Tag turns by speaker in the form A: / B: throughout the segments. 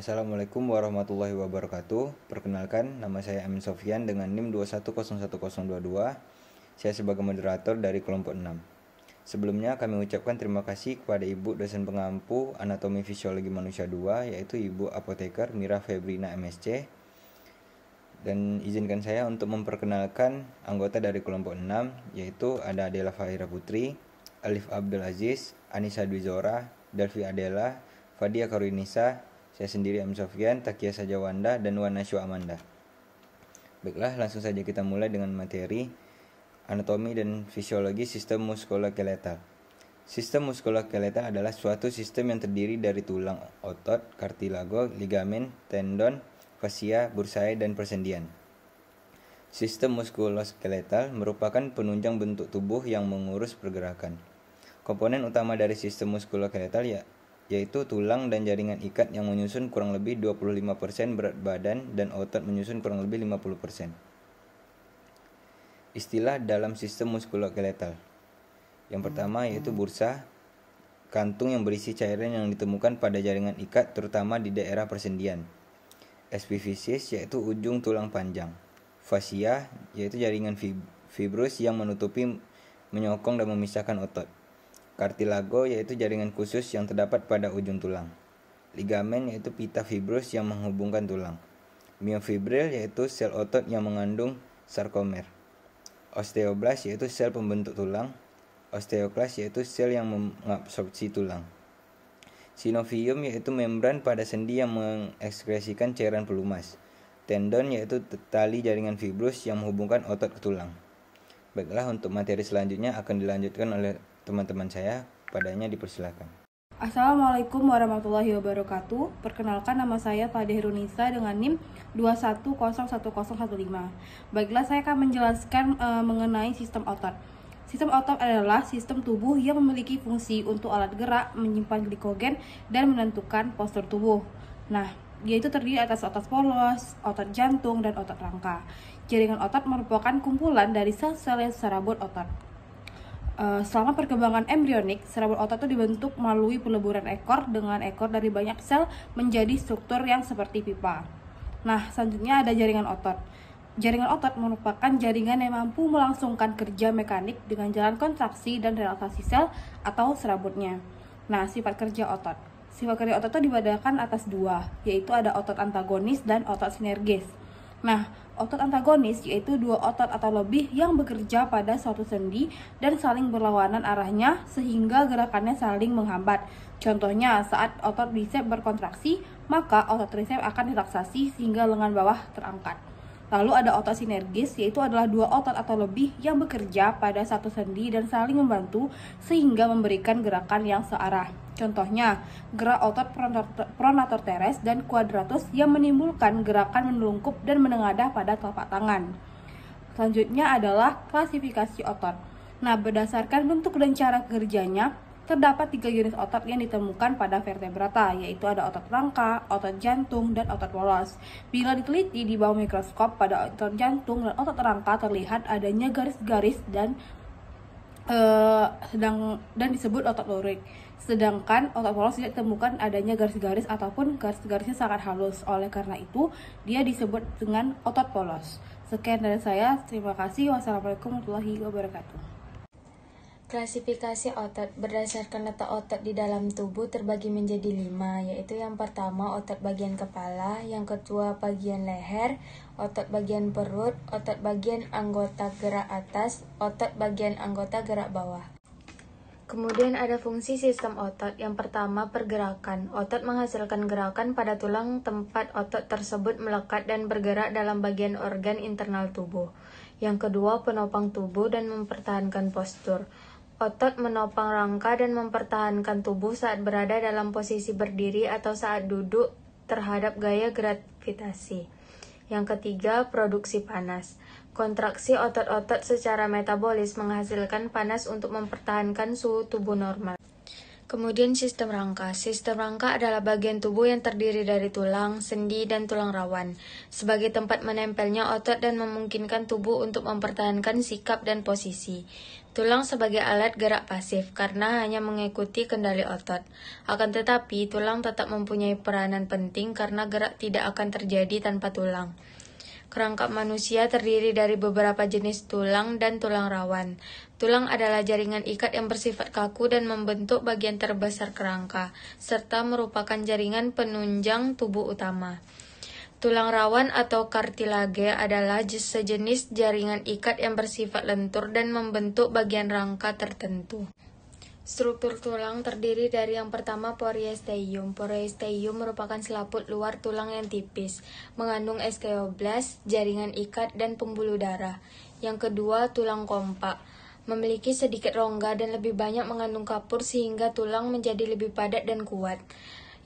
A: Assalamualaikum warahmatullahi wabarakatuh. Perkenalkan, nama saya Amin Sofian dengan NIM 2101022. Saya sebagai moderator dari kelompok 6. Sebelumnya kami ucapkan terima kasih kepada Ibu dosen pengampu Anatomi Fisiologi Manusia 2 yaitu Ibu Apoteker Mira Febrina MSC. Dan izinkan saya untuk memperkenalkan anggota dari kelompok 6 yaitu ada Adela Fahira Putri, Alif Abdul Aziz, Anissa Dwizora, Delvi Adela, Fadia Karunisa, saya sendiri Am Sofian, Takia Wanda, dan Wana Amanda. Baiklah, langsung saja kita mulai dengan materi anatomi dan fisiologi sistem muskuloskeletal. Sistem muskuloskeletal adalah suatu sistem yang terdiri dari tulang, otot, kartilago, ligamen, tendon, fascia, bursae, dan persendian. Sistem muskuloskeletal merupakan penunjang bentuk tubuh yang mengurus pergerakan. Komponen utama dari sistem muskuloskeletal ya, yaitu tulang dan jaringan ikat yang menyusun kurang lebih 25% berat badan dan otot menyusun kurang lebih 50%. Istilah dalam sistem muskuloskeletal. Yang pertama yaitu bursa, kantung yang berisi cairan yang ditemukan pada jaringan ikat terutama di daerah persendian. Espifisis yaitu ujung tulang panjang. Fasia yaitu jaringan fibrus yang menutupi, menyokong dan memisahkan otot Kartilago yaitu jaringan khusus yang terdapat pada ujung tulang. Ligamen yaitu pita fibrus yang menghubungkan tulang. Miofibril yaitu sel otot yang mengandung sarkomer. Osteoblas yaitu sel pembentuk tulang. Osteoklas yaitu sel yang mengabsorpsi tulang. Sinovium yaitu membran pada sendi yang mengekskresikan cairan pelumas. Tendon yaitu tali jaringan fibrus yang menghubungkan otot ke tulang. Baiklah untuk materi selanjutnya akan dilanjutkan oleh teman-teman saya, padanya dipersilakan.
B: Assalamualaikum warahmatullahi wabarakatuh. Perkenalkan nama saya Fadeh Runisa dengan NIM 2101015. Baiklah, saya akan menjelaskan uh, mengenai sistem otot. Sistem otot adalah sistem tubuh yang memiliki fungsi untuk alat gerak, menyimpan glikogen, dan menentukan postur tubuh. Nah, dia itu terdiri atas otot polos, otot jantung, dan otot rangka. Jaringan otot merupakan kumpulan dari sel-sel yang serabut otot. Eh, selama perkembangan embrionik, serabut otot itu dibentuk melalui peleburan ekor dengan ekor dari banyak sel menjadi struktur yang seperti pipa. Nah, selanjutnya ada jaringan otot. Jaringan otot merupakan jaringan yang mampu melangsungkan kerja mekanik dengan jalan kontraksi dan relaksasi sel atau serabutnya. Nah, sifat kerja otot. Sifat kerja otot itu dibedakan atas dua, yaitu ada otot antagonis dan otot sinergis. Nah, otot antagonis yaitu dua otot atau lebih yang bekerja pada suatu sendi dan saling berlawanan arahnya sehingga gerakannya saling menghambat. Contohnya, saat otot bisep berkontraksi, maka otot trisep akan relaksasi sehingga lengan bawah terangkat. Lalu ada otot sinergis, yaitu adalah dua otot atau lebih yang bekerja pada satu sendi dan saling membantu sehingga memberikan gerakan yang searah. Contohnya, gerak otot pronator teres dan kuadratus yang menimbulkan gerakan menelungkup dan menengadah pada telapak tangan. Selanjutnya adalah klasifikasi otot. Nah, berdasarkan bentuk dan cara kerjanya, terdapat tiga jenis otot yang ditemukan pada vertebrata, yaitu ada otot rangka, otot jantung, dan otot polos. Bila diteliti di bawah mikroskop pada otot jantung dan otot rangka terlihat adanya garis-garis dan Uh, sedang dan disebut otot lurik. Sedangkan otot polos tidak ditemukan adanya garis-garis ataupun garis-garisnya sangat halus. Oleh karena itu, dia disebut dengan otot
C: polos. Sekian dari saya. Terima kasih. Wassalamualaikum warahmatullahi wabarakatuh. Klasifikasi otot berdasarkan letak otot di dalam tubuh terbagi menjadi lima, yaitu yang pertama otot bagian kepala, yang kedua bagian leher, otot bagian perut, otot bagian anggota gerak atas, otot bagian anggota gerak bawah. Kemudian ada fungsi sistem otot. Yang pertama, pergerakan. Otot menghasilkan gerakan pada tulang tempat otot tersebut melekat dan bergerak dalam bagian organ internal tubuh. Yang kedua, penopang tubuh dan mempertahankan postur. Otot menopang rangka dan mempertahankan tubuh saat berada dalam posisi berdiri atau saat duduk terhadap gaya gravitasi. Yang ketiga, produksi panas. Kontraksi otot-otot secara metabolis menghasilkan panas untuk mempertahankan suhu tubuh normal. Kemudian sistem rangka. Sistem rangka adalah bagian tubuh yang terdiri dari tulang, sendi, dan tulang rawan. Sebagai tempat menempelnya otot dan memungkinkan tubuh untuk mempertahankan sikap dan posisi. Tulang sebagai alat gerak pasif karena hanya mengikuti kendali otot. Akan tetapi, tulang tetap mempunyai peranan penting karena gerak tidak akan terjadi tanpa tulang. Kerangka manusia terdiri dari beberapa jenis tulang dan tulang rawan. Tulang adalah jaringan ikat yang bersifat kaku dan membentuk bagian terbesar kerangka, serta merupakan jaringan penunjang tubuh utama. Tulang rawan atau kartilage adalah sejenis jaringan ikat yang bersifat lentur dan membentuk bagian rangka tertentu. Struktur tulang terdiri dari yang pertama poriesteium. Poriesteium merupakan selaput luar tulang yang tipis, mengandung eskeoblas, jaringan ikat, dan pembuluh darah. Yang kedua, tulang kompak. Memiliki sedikit rongga dan lebih banyak mengandung kapur sehingga tulang menjadi lebih padat dan kuat.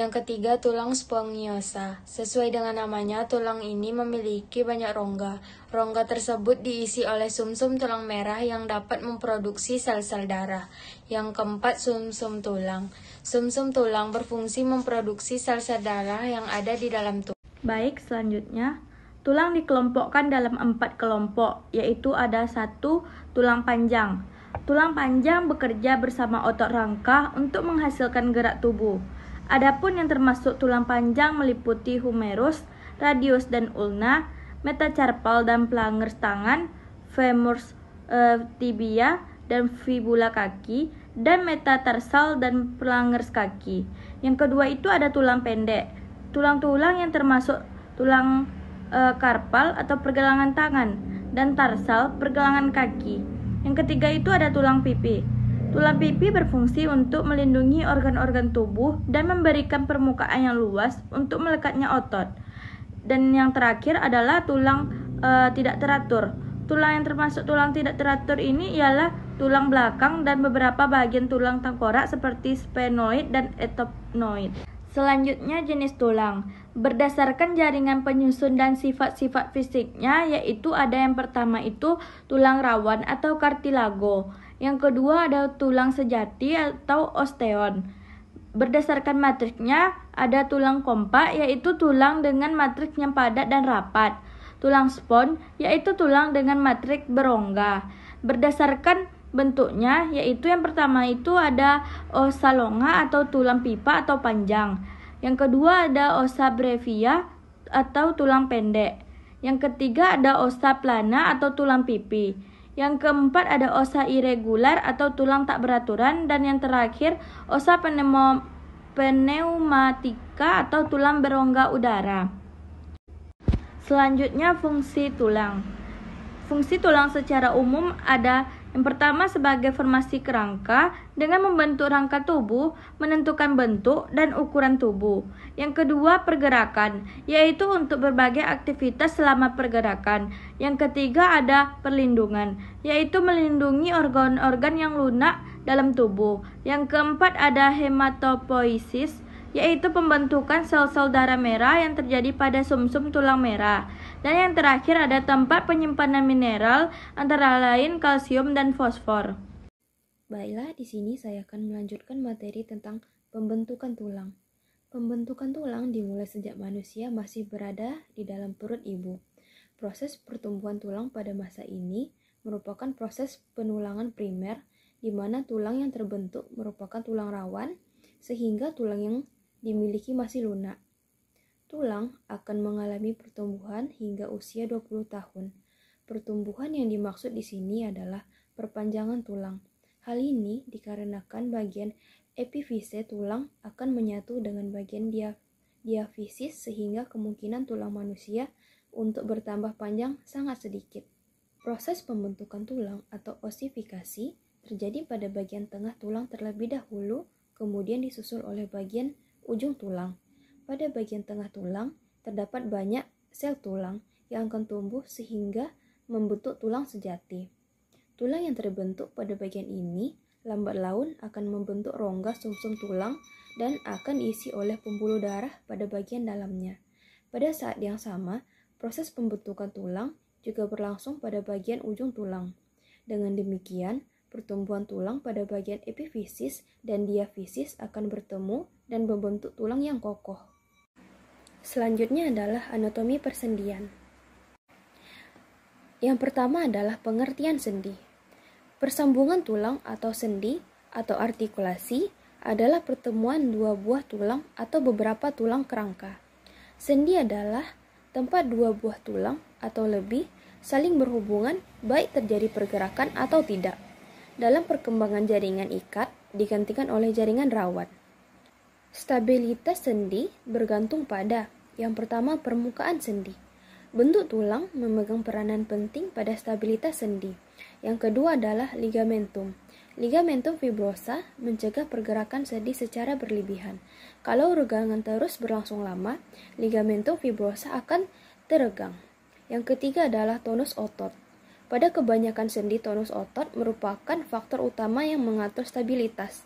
C: Yang ketiga, tulang spongiosa. Sesuai dengan namanya, tulang ini memiliki banyak rongga. Rongga tersebut diisi oleh sumsum -sum tulang merah yang dapat memproduksi sel-sel darah. Yang keempat, sumsum -sum tulang. Sumsum -sum tulang berfungsi memproduksi sel-sel darah yang ada di dalam tubuh. Baik, selanjutnya Tulang dikelompokkan
D: dalam empat kelompok, yaitu ada satu tulang panjang. Tulang panjang bekerja bersama otot rangka untuk menghasilkan gerak tubuh. Adapun yang termasuk tulang panjang meliputi humerus, radius dan ulna, metacarpal dan pelanggar tangan, femur e, eh, tibia dan fibula kaki, dan metatarsal dan pelanggar kaki. Yang kedua itu ada tulang pendek. Tulang-tulang yang termasuk tulang e, karpal atau pergelangan tangan dan tarsal pergelangan kaki. Yang ketiga itu ada tulang pipi. Tulang pipi berfungsi untuk melindungi organ-organ tubuh dan memberikan permukaan yang luas untuk melekatnya otot. Dan yang terakhir adalah tulang e, tidak teratur. Tulang yang termasuk tulang tidak teratur ini ialah tulang belakang dan beberapa bagian tulang tengkorak seperti sphenoid dan etopnoid. Selanjutnya jenis tulang. Berdasarkan jaringan penyusun dan sifat-sifat fisiknya yaitu ada yang pertama itu tulang rawan atau kartilago. Yang kedua ada tulang sejati atau osteon. Berdasarkan matriksnya ada tulang kompak yaitu tulang dengan matriks yang padat dan rapat. Tulang spon yaitu tulang dengan matriks berongga. Berdasarkan bentuknya yaitu yang pertama itu ada osa longa atau tulang pipa atau panjang. Yang kedua ada osa brevia atau tulang pendek. Yang ketiga ada osa plana atau tulang pipi. Yang keempat ada osa irregular atau tulang tak beraturan dan yang terakhir osa pneumo pneumatika atau tulang berongga udara. Selanjutnya fungsi tulang. Fungsi tulang secara umum ada yang pertama sebagai formasi kerangka dengan membentuk rangka tubuh, menentukan bentuk dan ukuran tubuh. Yang kedua pergerakan, yaitu untuk berbagai aktivitas selama pergerakan. Yang ketiga ada perlindungan, yaitu melindungi organ-organ yang lunak dalam tubuh. Yang keempat ada hematopoiesis, yaitu pembentukan sel-sel darah merah yang terjadi pada sumsum -sum tulang merah. Dan yang terakhir ada tempat penyimpanan mineral antara lain kalsium dan fosfor.
E: Baiklah, di sini saya akan melanjutkan materi tentang pembentukan tulang. Pembentukan tulang dimulai sejak manusia masih berada di dalam perut ibu. Proses pertumbuhan tulang pada masa ini merupakan proses penulangan primer, di mana tulang yang terbentuk merupakan tulang rawan, sehingga tulang yang dimiliki masih lunak. Tulang akan mengalami pertumbuhan hingga usia 20 tahun. Pertumbuhan yang dimaksud di sini adalah perpanjangan tulang. Hal ini dikarenakan bagian epifise tulang akan menyatu dengan bagian dia diafisis sehingga kemungkinan tulang manusia untuk bertambah panjang sangat sedikit. Proses pembentukan tulang atau osifikasi terjadi pada bagian tengah tulang terlebih dahulu, kemudian disusul oleh bagian ujung tulang. Pada bagian tengah tulang terdapat banyak sel tulang yang akan tumbuh sehingga membentuk tulang sejati. Tulang yang terbentuk pada bagian ini lambat laun akan membentuk rongga sumsum -sum tulang dan akan diisi oleh pembuluh darah pada bagian dalamnya. Pada saat yang sama, proses pembentukan tulang juga berlangsung pada bagian ujung tulang. Dengan demikian, pertumbuhan tulang pada bagian epifisis dan diafisis akan bertemu dan membentuk tulang yang kokoh. Selanjutnya adalah anatomi persendian. Yang pertama adalah pengertian sendi. Persambungan tulang atau sendi atau artikulasi adalah pertemuan dua buah tulang atau beberapa tulang kerangka. Sendi adalah tempat dua buah tulang atau lebih saling berhubungan baik terjadi pergerakan atau tidak. Dalam perkembangan jaringan ikat digantikan oleh jaringan rawat. Stabilitas sendi bergantung pada yang pertama permukaan sendi. Bentuk tulang memegang peranan penting pada stabilitas sendi. Yang kedua adalah ligamentum. Ligamentum fibrosa mencegah pergerakan sendi secara berlebihan. Kalau regangan terus berlangsung lama, ligamentum fibrosa akan teregang. Yang ketiga adalah tonus otot. Pada kebanyakan sendi, tonus otot merupakan faktor utama
F: yang mengatur stabilitas.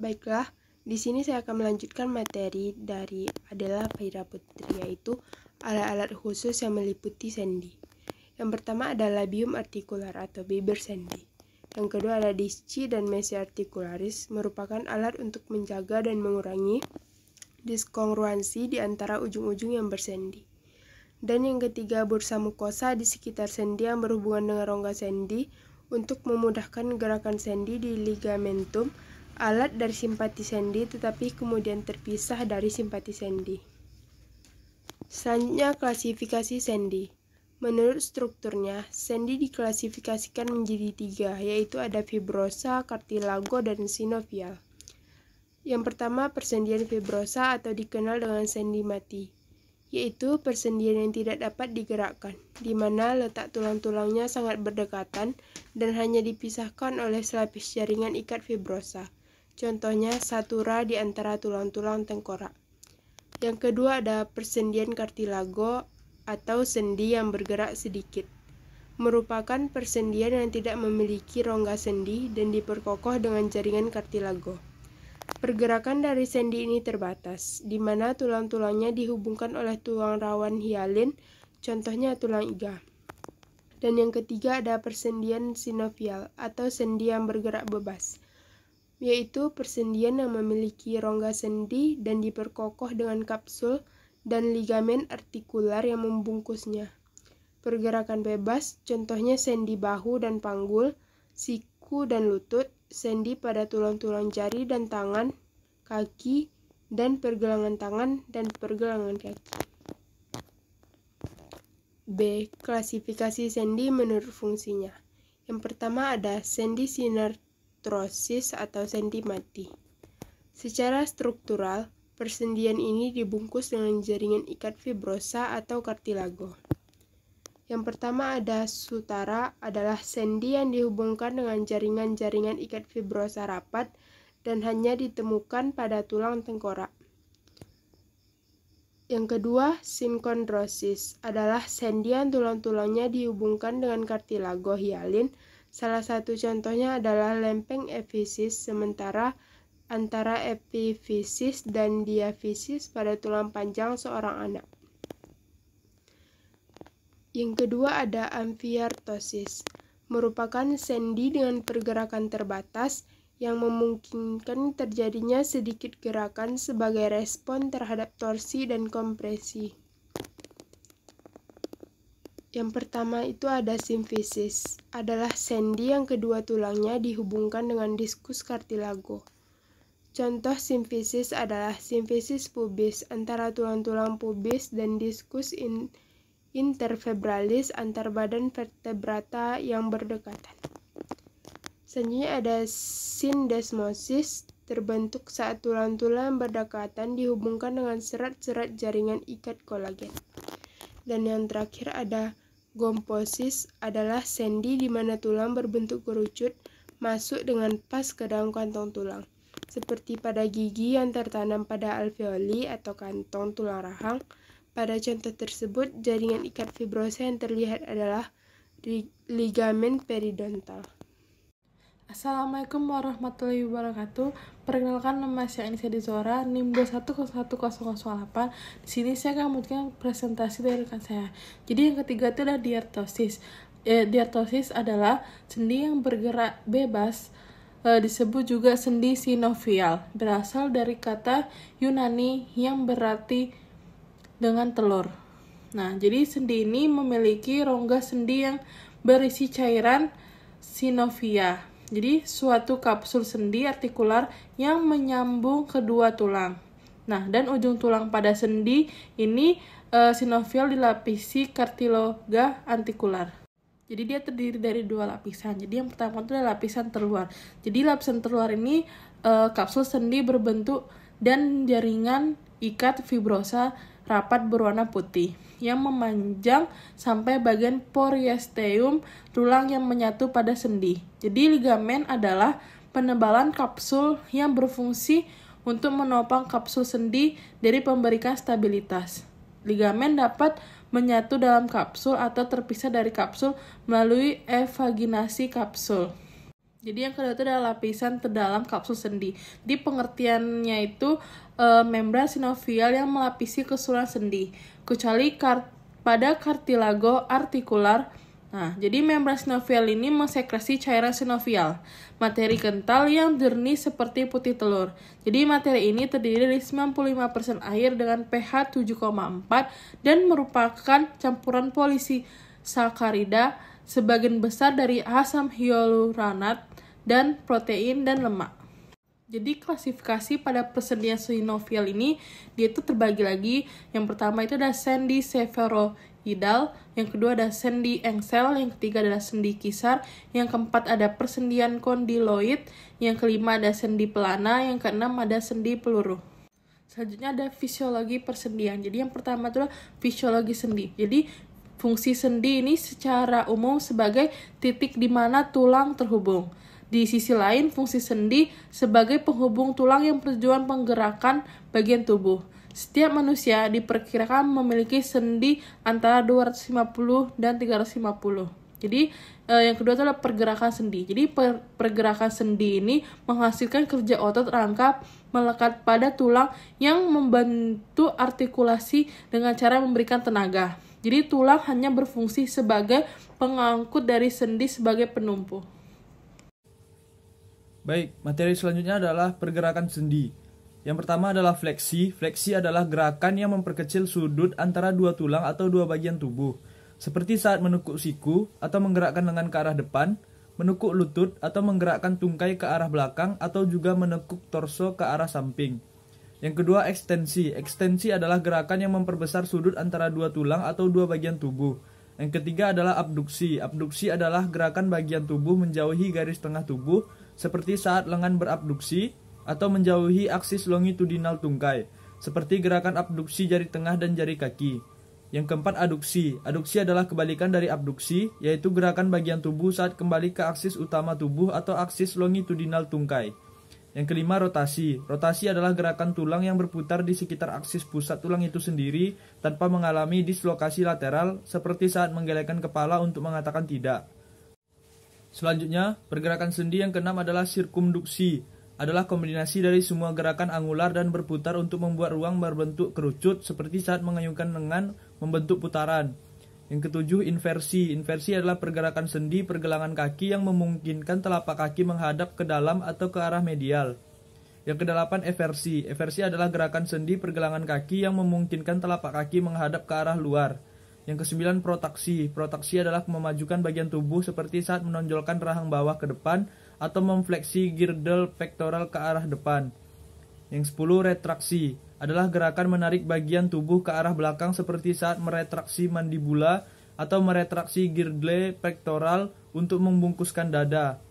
F: Baiklah, di sini saya akan melanjutkan materi dari adalah Faira Putri yaitu alat-alat khusus yang meliputi sendi. Yang pertama adalah labium artikular atau bibir sendi. Yang kedua ada disci dan mesi artikularis merupakan alat untuk menjaga dan mengurangi diskongruansi di antara ujung-ujung yang bersendi. Dan yang ketiga bursa mukosa di sekitar sendi yang berhubungan dengan rongga sendi untuk memudahkan gerakan sendi di ligamentum alat dari simpati sendi tetapi kemudian terpisah dari simpati sendi. Selanjutnya klasifikasi sendi. Menurut strukturnya, sendi diklasifikasikan menjadi tiga, yaitu ada fibrosa, kartilago, dan sinovial. Yang pertama, persendian fibrosa atau dikenal dengan sendi mati, yaitu persendian yang tidak dapat digerakkan, di mana letak tulang-tulangnya sangat berdekatan dan hanya dipisahkan oleh selapis jaringan ikat fibrosa. Contohnya satura di antara tulang-tulang tengkorak. Yang kedua ada persendian kartilago atau sendi yang bergerak sedikit. Merupakan persendian yang tidak memiliki rongga sendi dan diperkokoh dengan jaringan kartilago. Pergerakan dari sendi ini terbatas, di mana tulang-tulangnya dihubungkan oleh tulang rawan hialin, contohnya tulang iga. Dan yang ketiga ada persendian sinovial atau sendi yang bergerak bebas yaitu persendian yang memiliki rongga sendi dan diperkokoh dengan kapsul dan ligamen artikular yang membungkusnya. Pergerakan bebas, contohnya sendi bahu dan panggul, siku dan lutut, sendi pada tulang-tulang jari dan tangan, kaki, dan pergelangan tangan dan pergelangan kaki. B. Klasifikasi sendi menurut fungsinya. Yang pertama ada sendi sinar artrosis atau sendi mati. Secara struktural, persendian ini dibungkus dengan jaringan ikat fibrosa atau kartilago. Yang pertama ada sutara adalah sendi yang dihubungkan dengan jaringan-jaringan ikat fibrosa rapat dan hanya ditemukan pada tulang tengkorak. Yang kedua, sinkondrosis adalah sendian tulang-tulangnya dihubungkan dengan kartilago hialin Salah satu contohnya adalah lempeng epifisis sementara antara epifisis dan diafisis pada tulang panjang seorang anak. Yang kedua ada amfiartosis, merupakan sendi dengan pergerakan terbatas yang memungkinkan terjadinya sedikit gerakan sebagai respon terhadap torsi dan kompresi. Yang pertama itu ada simfisis, adalah sendi yang kedua tulangnya dihubungkan dengan diskus kartilago. Contoh simfisis adalah simfisis pubis antara tulang-tulang pubis dan diskus in intervertebralis antar badan vertebrata yang berdekatan. Selanjutnya ada sindesmosis terbentuk saat tulang-tulang berdekatan dihubungkan dengan serat-serat jaringan ikat kolagen. Dan yang terakhir ada Gomposis adalah sendi di mana tulang berbentuk kerucut masuk dengan pas ke dalam kantong tulang. Seperti pada gigi yang tertanam pada alveoli atau kantong tulang rahang, pada contoh tersebut jaringan ikat fibrosa yang
G: terlihat adalah ligamen periodontal. Assalamualaikum warahmatullahi wabarakatuh. Perkenalkan nama saya Anissa Dizora, NIM 2101008. Di sini saya akan memberikan presentasi dari rekan saya. Jadi yang ketiga itu adalah diartosis. Eh, diartosis adalah sendi yang bergerak bebas eh, disebut juga sendi sinovial, berasal dari kata Yunani yang berarti dengan telur. Nah, jadi sendi ini memiliki rongga sendi yang berisi cairan sinovia jadi suatu kapsul sendi artikular yang menyambung kedua tulang. Nah, dan ujung tulang pada sendi ini e, sinovial dilapisi kartiloga antikular. Jadi dia terdiri dari dua lapisan. Jadi yang pertama itu adalah lapisan terluar. Jadi lapisan terluar ini e, kapsul sendi berbentuk dan jaringan ikat fibrosa rapat berwarna putih yang memanjang sampai bagian poriesteum tulang yang menyatu pada sendi. Jadi ligamen adalah penebalan kapsul yang berfungsi untuk menopang kapsul sendi dari pemberikan stabilitas. Ligamen dapat menyatu dalam kapsul atau terpisah dari kapsul melalui evaginasi kapsul. Jadi yang kedua itu adalah lapisan terdalam kapsul sendi. Di pengertiannya itu e, membran sinovial yang melapisi keseluruhan sendi, kecuali kar pada kartilago artikular. Nah, jadi membran sinovial ini mensekresi cairan sinovial, materi kental yang jernih seperti putih telur. Jadi materi ini terdiri dari 95% air dengan pH 7,4 dan merupakan campuran polisi sakarida sebagian besar dari asam hyaluronat dan protein dan lemak. Jadi klasifikasi pada persendian sinovial ini dia itu terbagi lagi. Yang pertama itu ada sendi severoidal, yang kedua ada sendi engsel, yang ketiga adalah sendi kisar, yang keempat ada persendian kondiloid, yang kelima ada sendi pelana, yang keenam ada sendi peluru. Selanjutnya ada fisiologi persendian. Jadi yang pertama itu adalah fisiologi sendi. Jadi Fungsi sendi ini secara umum sebagai titik di mana tulang terhubung. Di sisi lain, fungsi sendi sebagai penghubung tulang yang bertujuan penggerakan bagian tubuh. Setiap manusia diperkirakan memiliki sendi antara 250 dan 350. Jadi eh, yang kedua adalah pergerakan sendi. Jadi pergerakan sendi ini menghasilkan kerja otot rangkap melekat pada tulang yang membantu artikulasi dengan cara memberikan tenaga. Jadi tulang hanya berfungsi sebagai pengangkut dari sendi sebagai penumpu.
H: Baik, materi selanjutnya adalah pergerakan sendi. Yang pertama adalah fleksi. Fleksi adalah gerakan yang memperkecil sudut antara dua tulang atau dua bagian tubuh. Seperti saat menekuk siku atau menggerakkan lengan ke arah depan, menekuk lutut atau menggerakkan tungkai ke arah belakang atau juga menekuk torso ke arah samping. Yang kedua, ekstensi. Ekstensi adalah gerakan yang memperbesar sudut antara dua tulang atau dua bagian tubuh. Yang ketiga adalah abduksi. Abduksi adalah gerakan bagian tubuh menjauhi garis tengah tubuh, seperti saat lengan berabduksi atau menjauhi aksis longitudinal tungkai, seperti gerakan abduksi jari tengah dan jari kaki. Yang keempat, aduksi. Aduksi adalah kebalikan dari abduksi, yaitu gerakan bagian tubuh saat kembali ke aksis utama tubuh atau aksis longitudinal tungkai. Yang kelima, rotasi. Rotasi adalah gerakan tulang yang berputar di sekitar aksis pusat tulang itu sendiri tanpa mengalami dislokasi lateral seperti saat menggelekan kepala untuk mengatakan tidak. Selanjutnya, pergerakan sendi yang keenam adalah sirkumduksi. Adalah kombinasi dari semua gerakan angular dan berputar untuk membuat ruang berbentuk kerucut seperti saat mengayunkan lengan membentuk putaran. Yang ketujuh, inversi. Inversi adalah pergerakan sendi pergelangan kaki yang memungkinkan telapak kaki menghadap ke dalam atau ke arah medial. Yang kedelapan, eversi. Eversi adalah gerakan sendi pergelangan kaki yang memungkinkan telapak kaki menghadap ke arah luar. Yang kesembilan, protaksi. Protaksi adalah memajukan bagian tubuh seperti saat menonjolkan rahang bawah ke depan atau memfleksi girdle pektoral ke arah depan. Yang 10 retraksi adalah gerakan menarik bagian tubuh ke arah belakang seperti saat meretraksi mandibula atau meretraksi girdle pectoral untuk membungkuskan dada.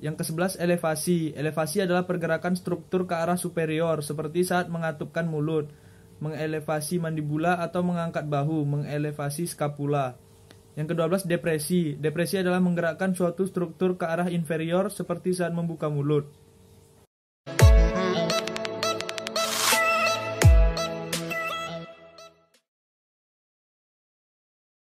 H: Yang ke-11 elevasi. Elevasi adalah pergerakan struktur ke arah superior seperti saat mengatupkan mulut, mengelevasi mandibula atau mengangkat bahu, mengelevasi skapula. Yang ke-12 depresi. Depresi adalah menggerakkan suatu struktur ke arah inferior seperti saat membuka mulut.